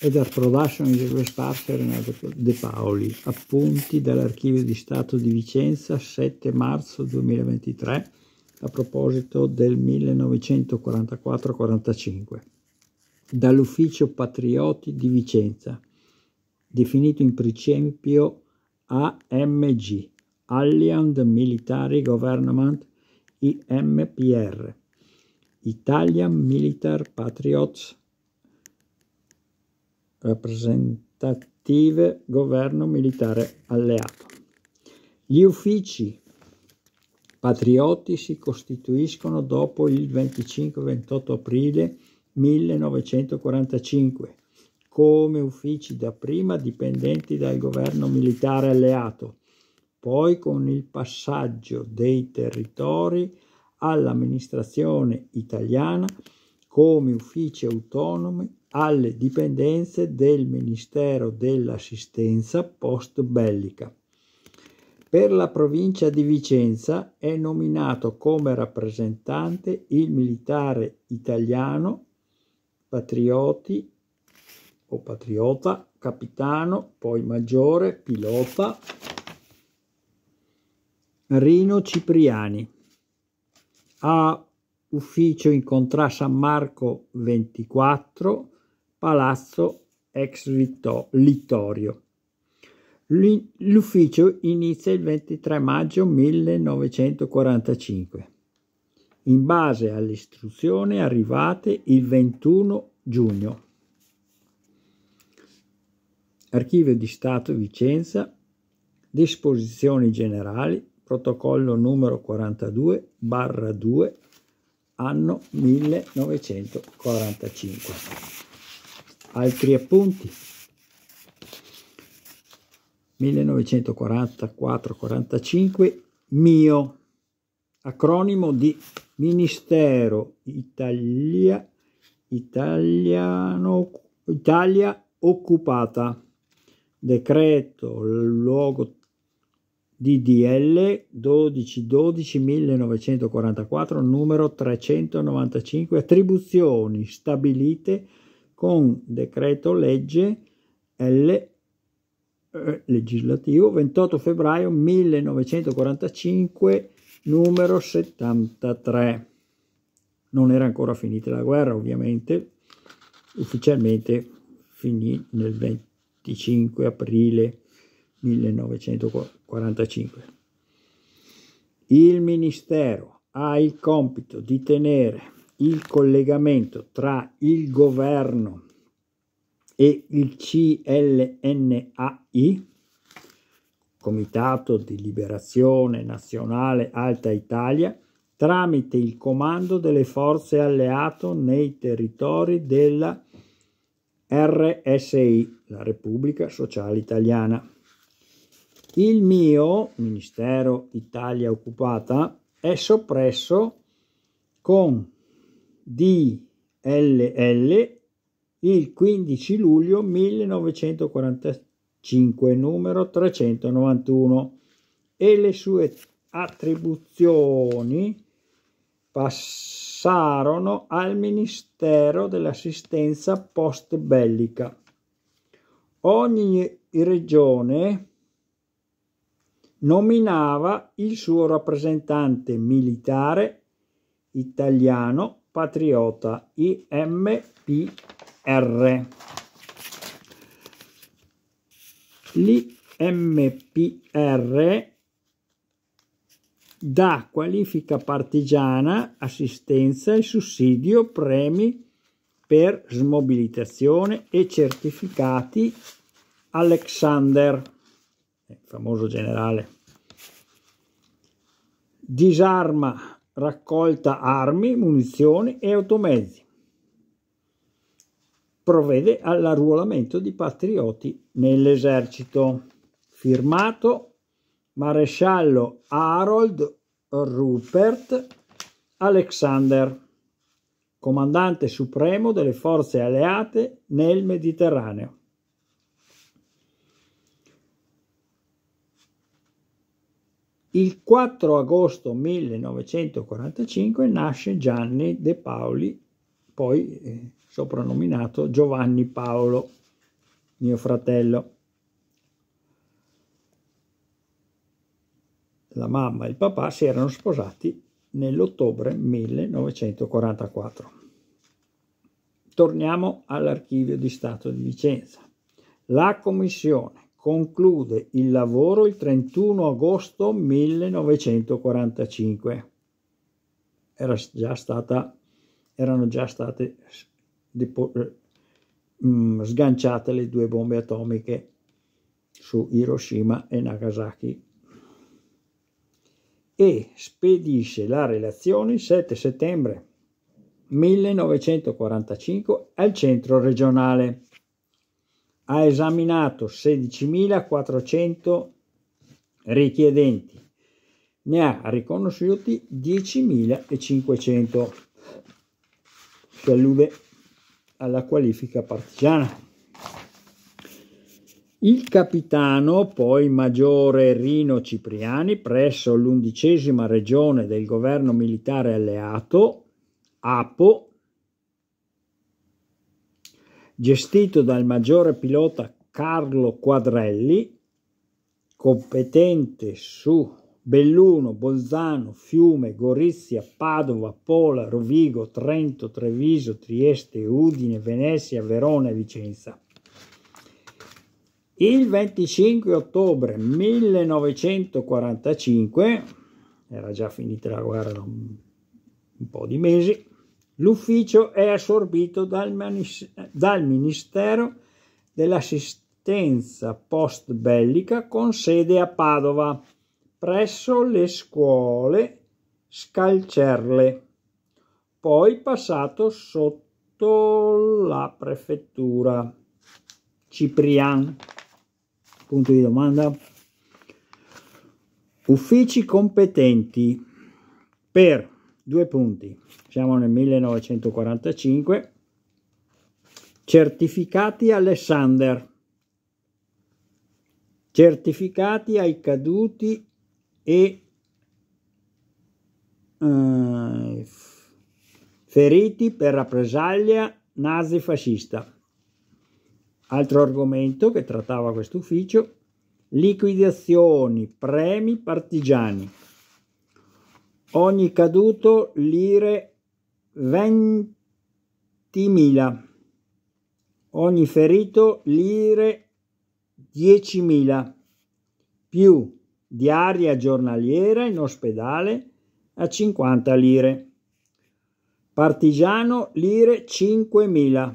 ed approvarono i sovrasparsi Renato De Paoli, appunti dall'Archivio di Stato di Vicenza 7 marzo 2023 a proposito del 1944-45 dall'ufficio Patrioti di Vicenza, definito in principio AMG, Allied Military Government IMPR, Italian Militar Patriots rappresentative governo militare alleato. Gli uffici patrioti si costituiscono dopo il 25-28 aprile 1945 come uffici dapprima dipendenti dal governo militare alleato, poi con il passaggio dei territori all'amministrazione italiana come uffici autonomi alle dipendenze del Ministero dell'Assistenza post bellica. Per la provincia di Vicenza è nominato come rappresentante il militare italiano patrioti o patriota, capitano, poi maggiore, pilota Rino Cipriani. Ha ufficio in Contra San Marco 24 Palazzo ex Littorio. L'ufficio inizia il 23 maggio 1945. In base alle istruzioni arrivate il 21 giugno. Archivio di Stato Vicenza, disposizioni generali, protocollo numero 42 barra 2, anno 1945. Altri appunti. 1944-45, MIO, acronimo di Ministero Italia, Italiano, Italia Occupata, decreto luogo DDL 12-12-1944, numero 395, attribuzioni stabilite con decreto legge L eh, legislativo 28 febbraio 1945 numero 73 non era ancora finita la guerra ovviamente ufficialmente finì nel 25 aprile 1945 il ministero ha il compito di tenere il collegamento tra il governo e il CLNAI, Comitato di Liberazione Nazionale Alta Italia, tramite il comando delle forze alleato nei territori della RSI, la Repubblica Sociale Italiana. Il mio Ministero Italia Occupata è soppresso con DLL il 15 luglio 1945 numero 391 e le sue attribuzioni passarono al Ministero dell'Assistenza Post Bellica. Ogni regione nominava il suo rappresentante militare italiano Patriota IMPR. L'IMPR dà qualifica partigiana, assistenza e sussidio, premi per smobilitazione e certificati Alexander, eh, famoso generale. Disarma raccolta armi, munizioni e automezzi. Provvede all'arruolamento di patrioti nell'esercito. Firmato Maresciallo Harold Rupert Alexander, comandante supremo delle forze alleate nel Mediterraneo. Il 4 agosto 1945 nasce Gianni De Paoli, poi eh, soprannominato Giovanni Paolo, mio fratello. La mamma e il papà si erano sposati nell'ottobre 1944. Torniamo all'archivio di Stato di Vicenza. La commissione conclude il lavoro il 31 agosto 1945. Era già stata, erano già state eh, mm, sganciate le due bombe atomiche su Hiroshima e Nagasaki e spedisce la relazione il 7 settembre 1945 al centro regionale ha esaminato 16.400 richiedenti, ne ha riconosciuti 10.500, che allude alla qualifica partigiana. Il capitano, poi maggiore Rino Cipriani, presso l'undicesima regione del governo militare alleato, Apo, gestito dal maggiore pilota Carlo Quadrelli, competente su Belluno, Bolzano, Fiume, Gorizia, Padova, Pola, Rovigo, Trento, Treviso, Trieste, Udine, Venezia, Verona e Vicenza. Il 25 ottobre 1945, era già finita la guerra da un po' di mesi, L'ufficio è assorbito dal, dal Ministero dell'Assistenza Post Bellica con sede a Padova, presso le scuole Scalcerle, poi passato sotto la prefettura. Ciprian. Punto di domanda. Uffici competenti per due punti siamo nel 1945, certificati alessander certificati ai caduti e eh, feriti per rappresaglia nazi-fascista. Altro argomento che trattava questo ufficio, liquidazioni, premi partigiani. Ogni caduto lire 20.000. Ogni ferito lire 10.000 più diaria giornaliera in ospedale a 50 lire. Partigiano lire 5.000.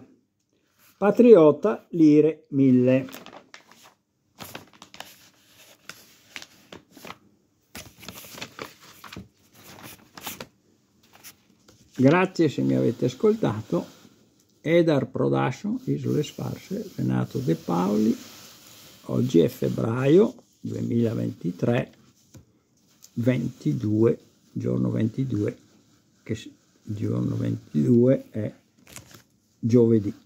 Patriota lire 1.000. Grazie se mi avete ascoltato. Edar Prodascio, Isole Sparse, Renato De Paoli. Oggi è febbraio 2023, 22, giorno 22, che giorno 22 è giovedì.